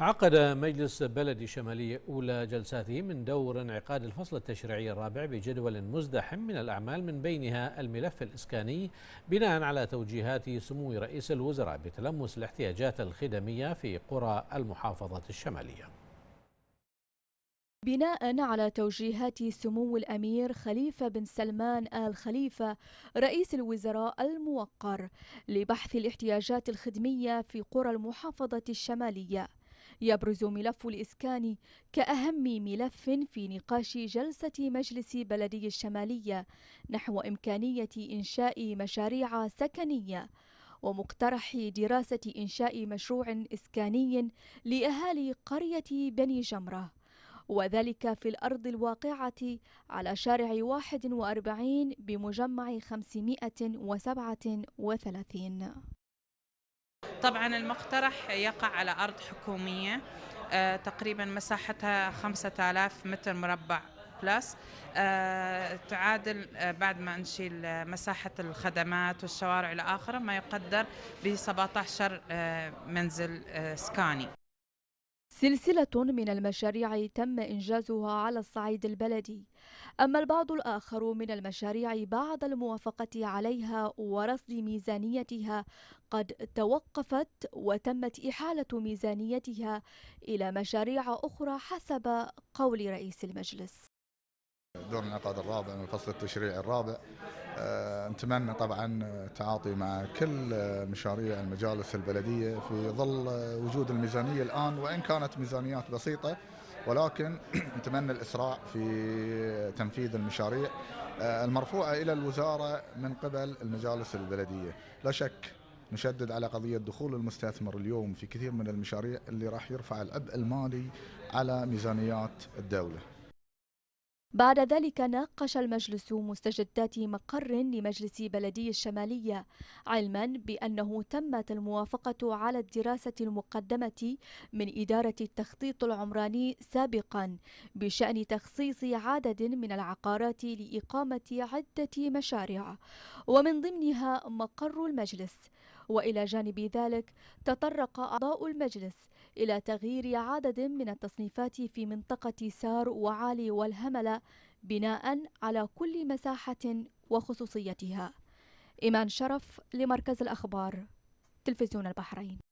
عقد مجلس بلدي شمالي أولى جلساته من دور انعقاد الفصل التشريعي الرابع بجدول مزدحم من الأعمال من بينها الملف الإسكاني بناء على توجيهات سمو رئيس الوزراء بتلمس الاحتياجات الخدمية في قرى المحافظة الشمالية بناء على توجيهات سمو الأمير خليفة بن سلمان آل خليفة رئيس الوزراء الموقر لبحث الاحتياجات الخدمية في قرى المحافظة الشمالية يبرز ملف الإسكان كأهم ملف في نقاش جلسة مجلس بلدي الشمالية نحو إمكانية إنشاء مشاريع سكنية ومقترح دراسة إنشاء مشروع إسكاني لأهالي قرية بني جمرة وذلك في الأرض الواقعة على شارع 41 بمجمع 537 طبعا المقترح يقع على أرض حكومية آه، تقريبا مساحتها 5000 متر مربع بلس آه، تعادل آه، بعد ما نشيل مساحة الخدمات والشوارع إلى آخره ما يقدر ب 17 منزل سكاني سلسلة من المشاريع تم إنجازها على الصعيد البلدي أما البعض الآخر من المشاريع بعد الموافقة عليها ورصد ميزانيتها قد توقفت وتمت إحالة ميزانيتها إلى مشاريع أخرى حسب قول رئيس المجلس دور العقد الرابع من الفصل التشريعي الرابع آه، نتمنى طبعا التعاطي مع كل مشاريع المجالس البلديه في ظل وجود الميزانيه الان وان كانت ميزانيات بسيطه ولكن نتمنى الاسراع في تنفيذ المشاريع آه، المرفوعه الى الوزاره من قبل المجالس البلديه، لا شك نشدد على قضيه دخول المستثمر اليوم في كثير من المشاريع اللي راح يرفع العبء المالي على ميزانيات الدوله. بعد ذلك ناقش المجلس مستجدات مقر لمجلس بلدي الشمالية علما بأنه تمت الموافقة على الدراسة المقدمة من إدارة التخطيط العمراني سابقا بشأن تخصيص عدد من العقارات لإقامة عدة مشاريع ومن ضمنها مقر المجلس وإلى جانب ذلك تطرق أعضاء المجلس إلى تغيير عدد من التصنيفات في منطقة سار وعالي والهملة بناء على كل مساحة وخصوصيتها إيمان شرف لمركز الأخبار تلفزيون البحرين